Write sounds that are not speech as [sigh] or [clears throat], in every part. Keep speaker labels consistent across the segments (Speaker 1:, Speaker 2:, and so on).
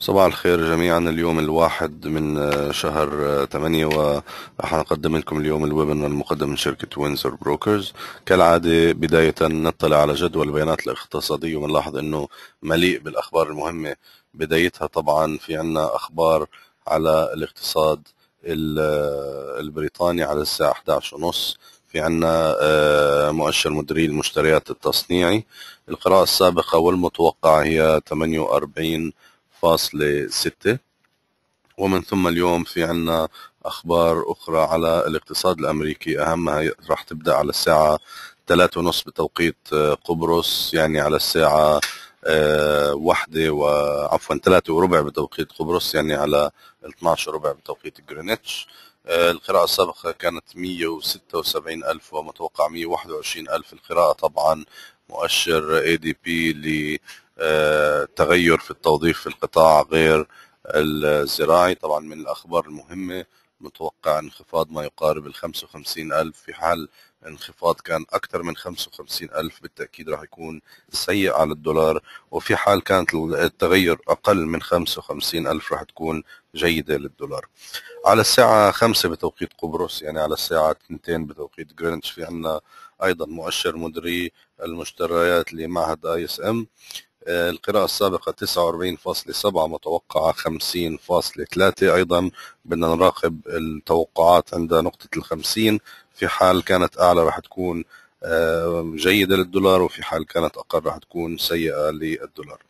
Speaker 1: صباح الخير جميعا اليوم الواحد من آه، شهر 8 آه، وراح نقدم لكم اليوم الويبن المقدم من شركة وينزر بروكرز كالعادة بداية نطلع على جدول البيانات الاقتصادية ونلاحظ انه مليء بالاخبار المهمة بدايتها طبعا في عنا اخبار على الاقتصاد آه، البريطاني على الساعة 11 ونص في عنا مؤشر مدري المشتريات التصنيعي القراءة السابقة والمتوقعة هي 48 فاصلة ستة ومن ثم اليوم في عنا أخبار أخرى على الاقتصاد الأمريكي أهمها راح تبدأ على الساعة ثلاثة ونص بتوقيت آه، قبرص يعني على الساعة آه، واحدة وعفوا ثلاثة وربع بتوقيت قبرص يعني على 12 وربع بتوقيت جرينتش آه، القراءة السابقة كانت 176 ألف ومتوقع 121 ألف القراءة طبعا مؤشر اي دي بي آه، تغير في التوظيف في القطاع غير الزراعي طبعا من الأخبار المهمة متوقع انخفاض ما يقارب ال 55 ألف في حال انخفاض كان أكثر من 55 ألف بالتأكيد راح يكون سيء على الدولار وفي حال كانت التغير أقل من 55 ألف راح تكون جيدة للدولار على الساعة 5 بتوقيت قبرص يعني على الساعة 2 بتوقيت جرينتش في عنا أيضا مؤشر مدري المشتريات لمعهد اي اس ام القراءة السابقة 49.7 متوقعة 50.3 أيضا بدنا نراقب التوقعات عند نقطة الخمسين في حال كانت أعلى راح تكون جيدة للدولار وفي حال كانت أقل راح تكون سيئة للدولار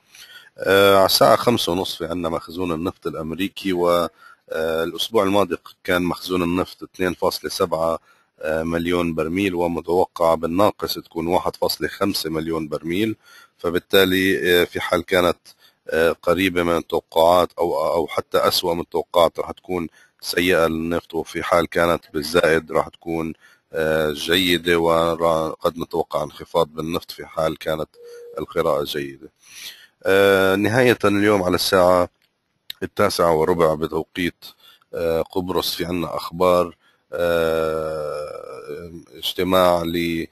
Speaker 1: آه، على الساعة خمسة ونصف عندنا مخزون النفط الأمريكي والأسبوع آه، الماضي كان مخزون النفط 2.7 آه، مليون برميل ومتوقع بالناقص تكون 1.5 مليون برميل فبالتالي آه، في حال كانت آه، قريبه من التوقعات او او حتى اسوا من التوقعات راح تكون سيئه للنفط وفي حال كانت بالزائد راح تكون آه، جيده وقد نتوقع انخفاض بالنفط في حال كانت القراءه جيده. نهايه اليوم على الساعه التاسعه وربع بتوقيت قبرص في عنا اخبار اجتماع ل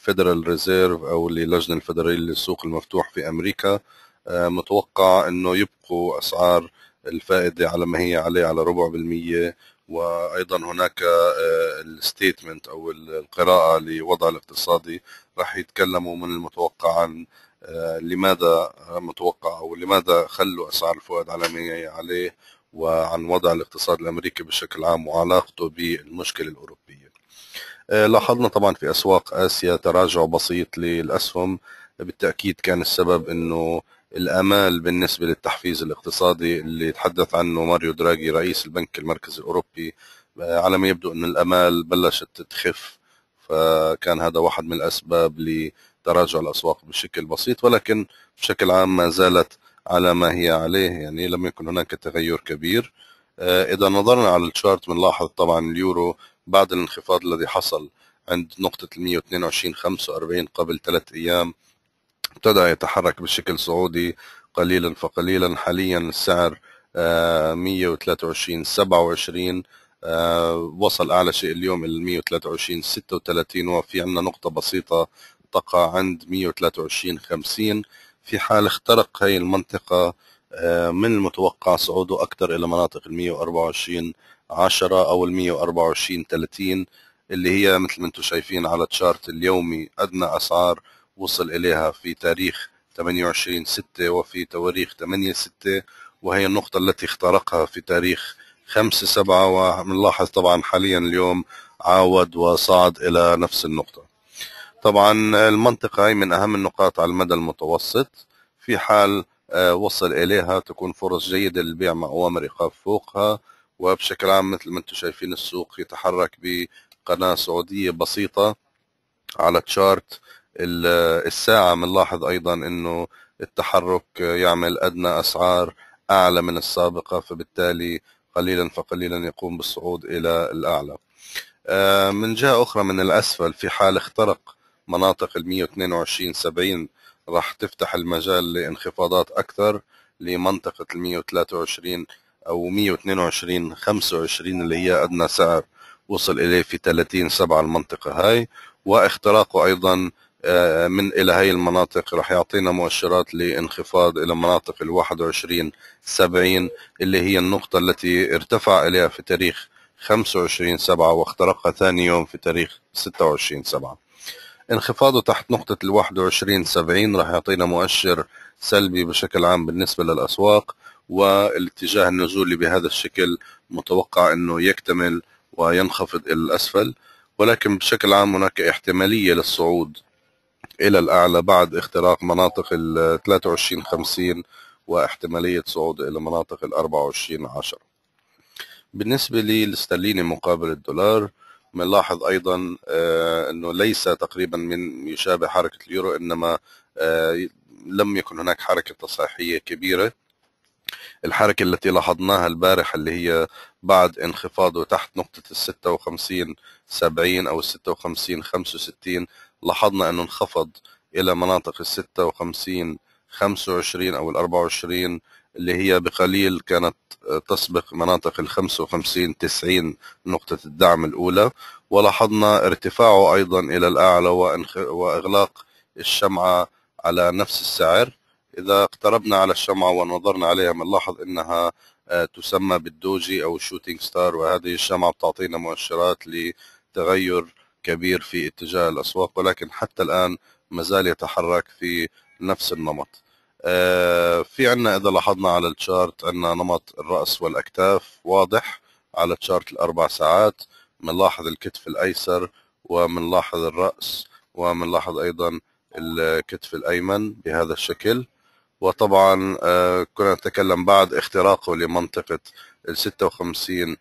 Speaker 1: الفيدرال ريزيرف او للجنه الفدراليه للسوق المفتوح في امريكا آه، متوقع انه يبقوا اسعار الفائده على ما هي عليه على ربع بالميه وايضا هناك آه، الستيتمنت او القراءه لوضع الاقتصادي راح يتكلموا من المتوقع عن آه، لماذا متوقع او لماذا خلوا اسعار الفوائد على ما هي عليه وعن وضع الاقتصاد الامريكي بشكل عام وعلاقته بالمشكله الاوروبيه آه، لاحظنا طبعا في اسواق اسيا تراجع بسيط للاسهم بالتاكيد كان السبب انه الامال بالنسبه للتحفيز الاقتصادي اللي تحدث عنه ماريو دراغي رئيس البنك المركزي الاوروبي آه، على ما يبدو ان الامال بلشت تخف فكان هذا واحد من الاسباب لتراجع الاسواق بشكل بسيط ولكن بشكل عام ما زالت على ما هي عليه يعني لم يكن هناك تغير كبير آه، اذا نظرنا على الشارت بنلاحظ طبعا اليورو بعد الانخفاض الذي حصل عند نقطة 122.45 قبل ثلاث أيام ابتدى يتحرك بشكل صعودي قليلا فقليلا حاليا السعر 123.27 آه، آه، وصل أعلى شيء اليوم إلى 123.36 وفي عندنا نقطة بسيطة تقع عند 123.50 في حال اخترق هاي المنطقة آه، من المتوقع صعوده أكثر إلى مناطق 124 10 او ال 124 30 اللي هي مثل ما انتم شايفين على تشارت اليومي ادنى اسعار وصل اليها في تاريخ 28 6 وفي تواريخ 8 6 وهي النقطة التي اخترقها في تاريخ 5 7 ومنلاحظ طبعا حاليا اليوم عاود وصعد إلى نفس النقطة طبعا المنطقة هي من أهم النقاط على المدى المتوسط في حال آه، وصل إليها تكون فرص جيدة للبيع مع أوامر إيقاف فوقها وبشكل عام مثل ما انتم شايفين السوق يتحرك بقناة سعوديه بسيطة على تشارت الساعة بنلاحظ أيضا أنه التحرك يعمل أدنى أسعار أعلى من السابقة فبالتالي قليلا فقليلا يقوم بالصعود إلى الأعلى آه، من جهة أخرى من الأسفل في حال اخترق مناطق ال 122 70 راح تفتح المجال لانخفاضات أكثر لمنطقة ال 123 او 122 25 اللي هي ادنى سعر وصل اليه في 30 7 المنطقه هاي واختراقه ايضا آه، من الى هاي المناطق راح يعطينا مؤشرات لانخفاض الى مناطق ال 21 70 اللي هي النقطه التي ارتفع اليها في تاريخ 25 7 واخترقها ثاني يوم في تاريخ 26 7 انخفاضه تحت نقطة ال 21 70 راح يعطينا مؤشر سلبي بشكل عام بالنسبة للأسواق والاتجاه النزولي بهذا الشكل متوقع أنه يكتمل وينخفض إلى الأسفل ولكن بشكل عام هناك احتمالية للصعود إلى الأعلى بعد اختراق مناطق ال 23 50 واحتمالية صعود إلى مناطق ال 24 10 بالنسبة للاسترليني مقابل الدولار بنلاحظ أيضا آه، أنه ليس تقريبا من يشابه حركة اليورو إنما آه، لم يكن هناك حركة تصحيحية كبيرة الحركة التي لاحظناها البارح اللي هي بعد انخفاضه تحت نقطة ال 56 70 أو ال 56 65 لاحظنا أنه انخفض إلى مناطق ال 56 25 أو ال 24 اللي هي بقليل كانت آه، تسبق مناطق ال 55 90 نقطة الدعم الأولى ولاحظنا ارتفاعه أيضا إلى الأعلى وإغلاق الشمعة على نفس السعر إذا اقتربنا على الشمعة ونظرنا عليها بنلاحظ أنها آه، تسمى بالدوجي أو الشوتينج ستار وهذه الشمعة بتعطينا مؤشرات لتغير كبير في اتجاه الأسواق ولكن حتى الآن ما زال يتحرك في نفس النمط آه، في عنا إذا لاحظنا على التشارت عنا نمط الرأس والأكتاف واضح على تشارت الأربع ساعات بنلاحظ الكتف الأيسر ومنلاحظ الرأس ومنلاحظ أيضا الكتف الأيمن بهذا الشكل وطبعا آه، كنا نتكلم بعد اختراقه لمنطقة ال 56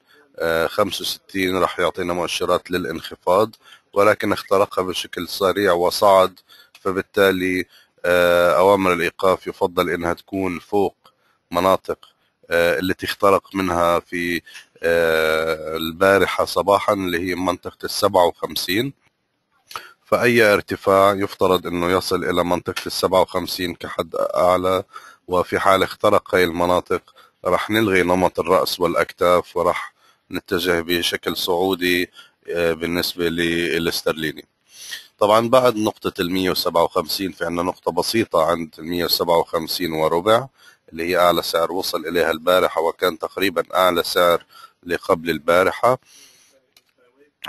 Speaker 1: 65 آه، راح يعطينا مؤشرات للانخفاض ولكن اخترقها بشكل سريع وصعد فبالتالي آه، أوامر الإيقاف يفضل أنها تكون فوق مناطق التي اخترق منها في البارحة صباحا اللي هي منطقة السبعة وخمسين فأي ارتفاع يفترض أنه يصل إلى منطقة ال 57 كحد أعلى وفي حال اخترق هاي المناطق رح نلغي نمط الرأس والأكتاف ورح نتجه بشكل صعودي آه، بالنسبة للاسترليني طبعا بعد نقطة ال 157 في عنا نقطة بسيطة عند ال 157 وربع اللي هي أعلى سعر وصل إليها البارحة وكان تقريبا أعلى سعر لقبل البارحة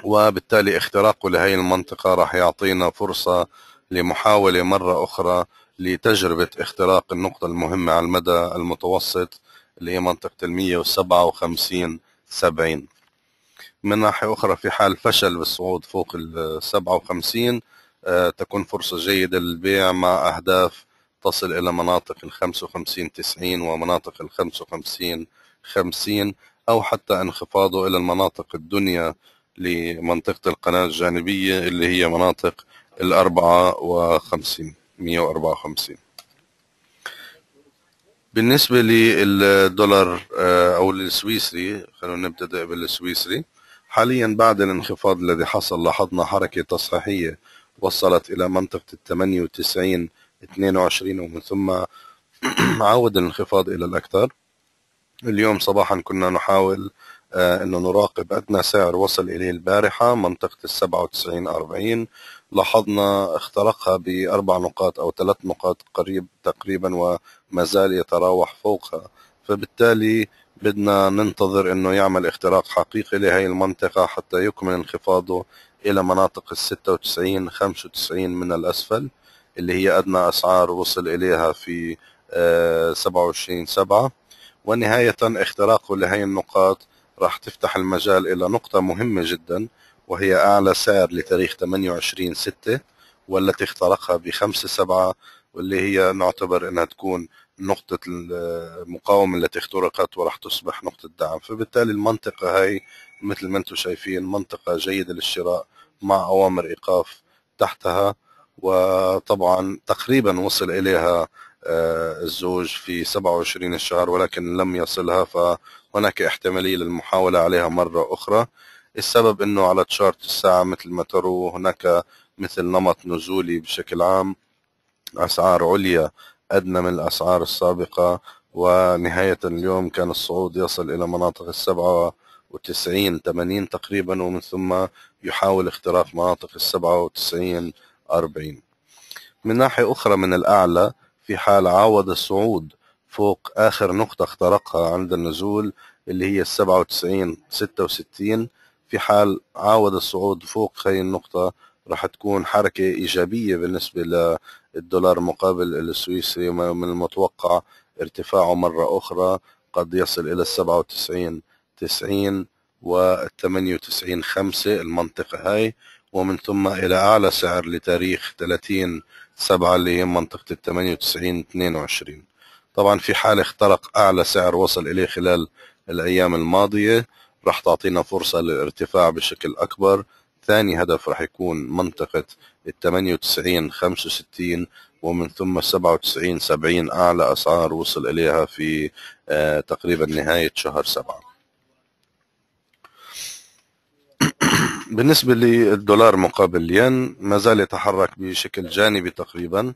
Speaker 1: وبالتالي اختراقه لهي المنطقة راح يعطينا فرصة لمحاولة مرة أخرى لتجربة اختراق النقطة المهمة على المدى المتوسط اللي هي منطقة ال 157 70 من ناحية أخرى في حال فشل بالصعود فوق ال 57 آه، تكون فرصة جيدة للبيع مع أهداف تصل إلى مناطق ال 55 90 ومناطق ال 55 50 أو حتى انخفاضه إلى المناطق الدنيا لمنطقة القناة الجانبية اللي هي مناطق الأربعة وخمسين مية وأربعة وخمسين بالنسبة للدولار آه، أو السويسري خلونا نبدأ بالسويسري حاليا بعد الانخفاض الذي حصل لاحظنا حركة تصحيحية وصلت إلى منطقة الثمانية وتسعين اثنين وعشرين ومن ثم [clears throat] عاود الانخفاض إلى الأكثر اليوم صباحا كنا نحاول آه، انه نراقب ادنى سعر وصل اليه البارحه منطقه ال 97 40 لاحظنا اخترقها باربع نقاط او ثلاث نقاط قريب تقريبا وما زال يتراوح فوقها فبالتالي بدنا ننتظر انه يعمل اختراق حقيقي لهي المنطقه حتى يكمل انخفاضه الى مناطق ال 96 95 من الاسفل اللي هي ادنى اسعار وصل اليها في 27 آه، 7 ونهايه اختراقه لهي النقاط راح تفتح المجال إلى نقطة مهمة جدا وهي أعلى سعر لتاريخ 28 6 والتي اخترقها ب 5 7 واللي هي نعتبر أنها تكون نقطة المقاومة التي اخترقت وراح تصبح نقطة دعم فبالتالي المنطقة هاي مثل ما انتم شايفين منطقة جيدة للشراء مع أوامر إيقاف تحتها وطبعا تقريبا وصل إليها آه، الزوج في 27 الشهر ولكن لم يصلها ف هناك احتمالية للمحاولة عليها مرة أخرى السبب أنه على تشارت الساعة مثل ما تروا هناك مثل نمط نزولي بشكل عام أسعار عليا أدنى من الأسعار السابقة ونهاية اليوم كان الصعود يصل إلى مناطق السبعة وتسعين تمانين تقريبا ومن ثم يحاول اختراق مناطق السبعة وتسعين أربعين من ناحية أخرى من الأعلى في حال عاود الصعود فوق آخر نقطة اخترقها عند النزول اللي هي السبعة وتسعين ستة وستين في حال عاود الصعود فوق هاي النقطة راح تكون حركة إيجابية بالنسبة للدولار مقابل السويسري ومن المتوقع ارتفاعه مرة أخرى قد يصل إلى السبعة وتسعين تسعين و وتسعين خمسة المنطقة هاي ومن ثم إلى أعلى سعر لتاريخ 30 سبعة اللي هي منطقة الثمانية وتسعين 22 وعشرين طبعا في حال اخترق أعلى سعر وصل إليه خلال الأيام الماضية راح تعطينا فرصة للارتفاع بشكل أكبر ثاني هدف راح يكون منطقة ال 98 65 ومن ثم 97 70 أعلى أسعار وصل إليها في آه، تقريبا نهاية شهر سبعة بالنسبة للدولار مقابل الين ما زال يتحرك بشكل جانبي تقريبا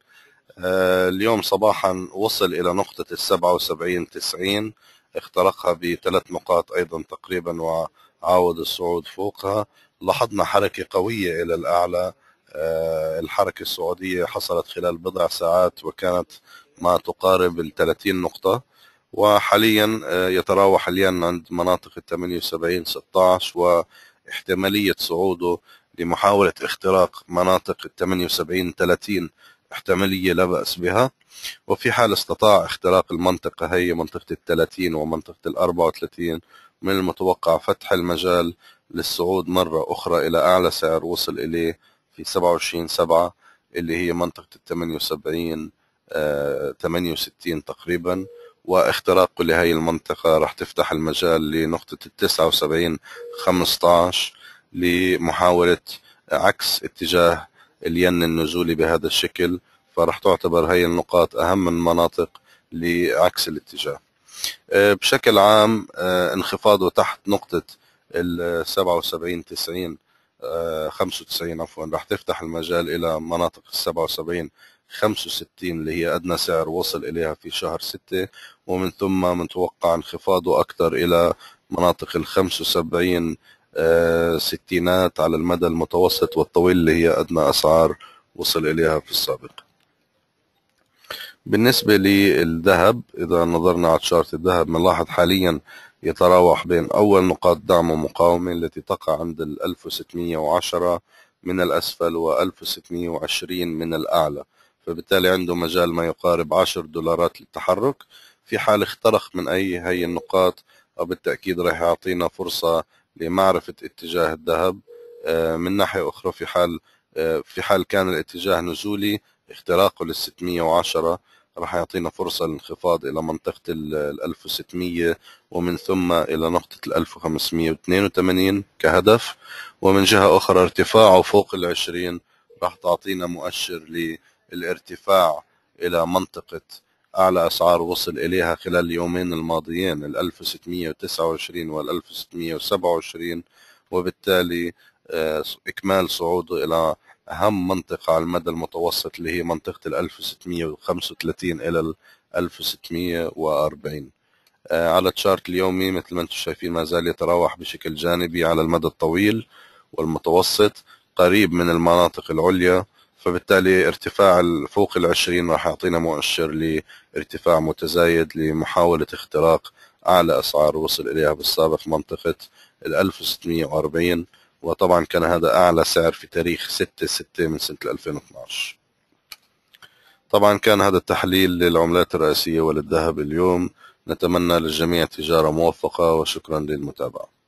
Speaker 1: آه، اليوم صباحا وصل إلى نقطة ال 77 90 اخترقها بثلاث نقاط أيضا تقريبا وعاود الصعود فوقها لاحظنا حركة قوية إلى الأعلى آه، الحركة السعودية حصلت خلال بضع ساعات وكانت ما تقارب ال 30 نقطة وحاليا آه، يتراوح الين عند مناطق ال 78 16 واحتمالية صعوده لمحاولة اختراق مناطق ال 78 30 احتمالية لا بأس بها وفي حال استطاع اختراق المنطقة هي منطقة ال 30 ومنطقة ال 34 من المتوقع فتح المجال للصعود مرة أخرى إلى أعلى سعر وصل إليه في 27 7 اللي هي منطقة ال 78 68 تقريبا واختراقه لهي المنطقة راح تفتح المجال لنقطة التسعة وسبعين 15 لمحاولة عكس اتجاه الين النزولي بهذا الشكل فراح تعتبر هي النقاط أهم المناطق لعكس الاتجاه آه، بشكل عام آه، انخفاضه تحت نقطة ال 77 90 95 عفوا راح تفتح المجال إلى مناطق ال 77 65 اللي هي أدنى سعر وصل إليها في شهر 6 ومن ثم متوقع انخفاضه أكثر إلى مناطق ال 75 آه، ستينات على المدى المتوسط والطويل اللي هي أدنى أسعار وصل إليها في السابق بالنسبة للذهب إذا نظرنا على شارت الذهب بنلاحظ حاليا يتراوح بين أول نقاط دعم ومقاومة التي تقع عند ال 1610 من الأسفل و 1620 من الأعلى فبالتالي عنده مجال ما يقارب 10 دولارات للتحرك في حال اخترق من أي هي النقاط بالتأكيد راح يعطينا فرصة لمعرفة اتجاه الذهب آه، من ناحية أخرى في حال آه، في حال كان الاتجاه نزولي اختراقه لل 610 راح يعطينا فرصة للانخفاض إلى منطقة ال 1600 ومن ثم إلى نقطة ال 1582 كهدف ومن جهة أخرى ارتفاعه فوق ال 20 راح تعطينا مؤشر للارتفاع إلى منطقة أعلى أسعار وصل إليها خلال اليومين الماضيين ال 1629 وال 1627 وبالتالي آه، إكمال صعوده إلى أهم منطقة على المدى المتوسط اللي هي منطقة ال 1635 إلى ال 1640 آه، على تشارت اليومي مثل ما انتم شايفين ما زال يتراوح بشكل جانبي على المدى الطويل والمتوسط قريب من المناطق العليا فبالتالي ارتفاع فوق ال 20 راح يعطينا مؤشر لارتفاع متزايد لمحاولة اختراق أعلى أسعار وصل إليها بالسابق منطقة ال 1640 وطبعا كان هذا أعلى سعر في تاريخ 6 6 من سنة 2012 طبعا كان هذا التحليل للعملات الرئيسية وللذهب اليوم نتمنى للجميع تجارة موفقة وشكرا للمتابعة